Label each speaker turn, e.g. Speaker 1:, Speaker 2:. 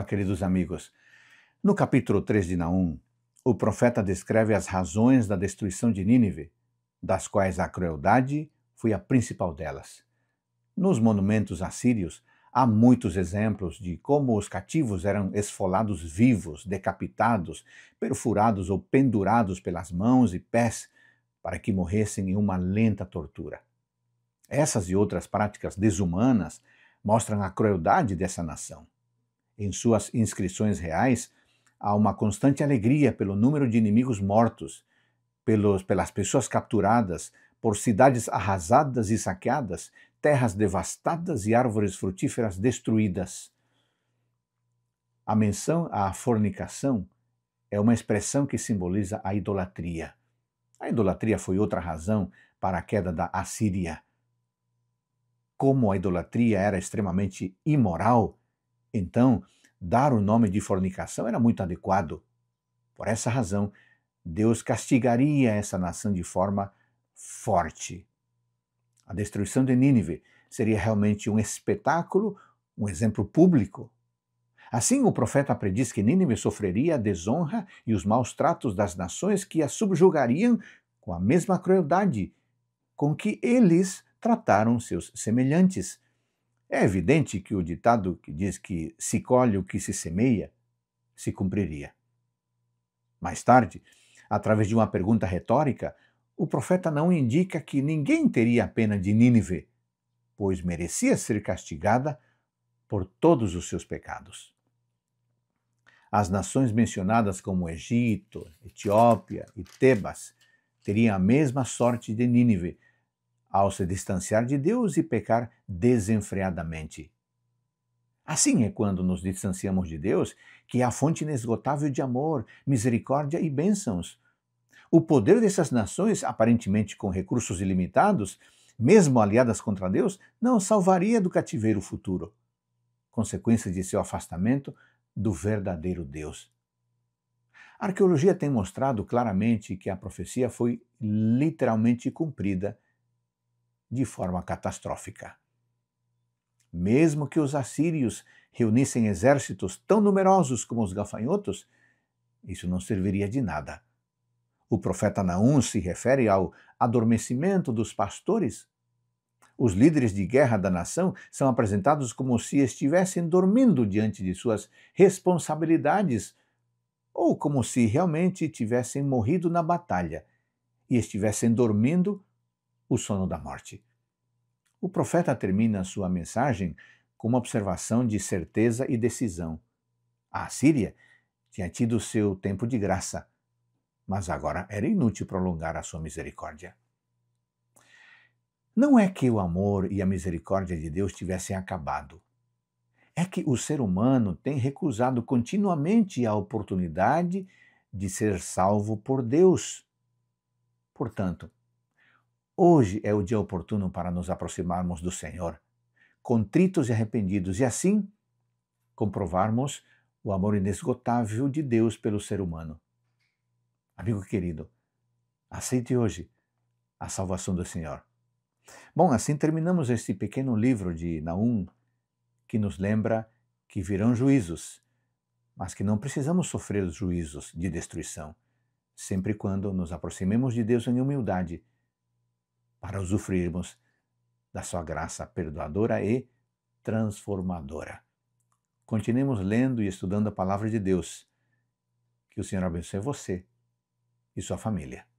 Speaker 1: Olá, queridos amigos. No capítulo 3 de Naum, o profeta descreve as razões da destruição de Nínive, das quais a crueldade foi a principal delas. Nos monumentos assírios, há muitos exemplos de como os cativos eram esfolados vivos, decapitados, perfurados ou pendurados pelas mãos e pés para que morressem em uma lenta tortura. Essas e outras práticas desumanas mostram a crueldade dessa nação em suas inscrições reais, há uma constante alegria pelo número de inimigos mortos, pelos, pelas pessoas capturadas, por cidades arrasadas e saqueadas, terras devastadas e árvores frutíferas destruídas. A menção à fornicação é uma expressão que simboliza a idolatria. A idolatria foi outra razão para a queda da Assíria. Como a idolatria era extremamente imoral, então dar o nome de fornicação era muito adequado. Por essa razão, Deus castigaria essa nação de forma forte. A destruição de Nínive seria realmente um espetáculo, um exemplo público. Assim, o profeta prediz que Nínive sofreria a desonra e os maus tratos das nações que a subjugariam com a mesma crueldade com que eles trataram seus semelhantes, é evidente que o ditado que diz que se colhe o que se semeia se cumpriria. Mais tarde, através de uma pergunta retórica, o profeta não indica que ninguém teria a pena de Nínive, pois merecia ser castigada por todos os seus pecados. As nações mencionadas como Egito, Etiópia e Tebas teriam a mesma sorte de Nínive, ao se distanciar de Deus e pecar desenfreadamente. Assim é quando nos distanciamos de Deus, que é a fonte inesgotável de amor, misericórdia e bênçãos. O poder dessas nações, aparentemente com recursos ilimitados, mesmo aliadas contra Deus, não salvaria do cativeiro futuro, consequência de seu afastamento do verdadeiro Deus. A arqueologia tem mostrado claramente que a profecia foi literalmente cumprida de forma catastrófica. Mesmo que os assírios reunissem exércitos tão numerosos como os gafanhotos, isso não serviria de nada. O profeta Naum se refere ao adormecimento dos pastores. Os líderes de guerra da nação são apresentados como se estivessem dormindo diante de suas responsabilidades, ou como se realmente tivessem morrido na batalha e estivessem dormindo o sono da morte. O profeta termina sua mensagem com uma observação de certeza e decisão. A Síria tinha tido seu tempo de graça, mas agora era inútil prolongar a sua misericórdia. Não é que o amor e a misericórdia de Deus tivessem acabado. É que o ser humano tem recusado continuamente a oportunidade de ser salvo por Deus. Portanto, Hoje é o dia oportuno para nos aproximarmos do Senhor, contritos e arrependidos, e assim comprovarmos o amor inesgotável de Deus pelo ser humano. Amigo querido, aceite hoje a salvação do Senhor. Bom, assim terminamos este pequeno livro de Naum, que nos lembra que virão juízos, mas que não precisamos sofrer os juízos de destruição, sempre quando nos aproximemos de Deus em humildade para usufruirmos da sua graça perdoadora e transformadora. Continuemos lendo e estudando a palavra de Deus. Que o Senhor abençoe você e sua família.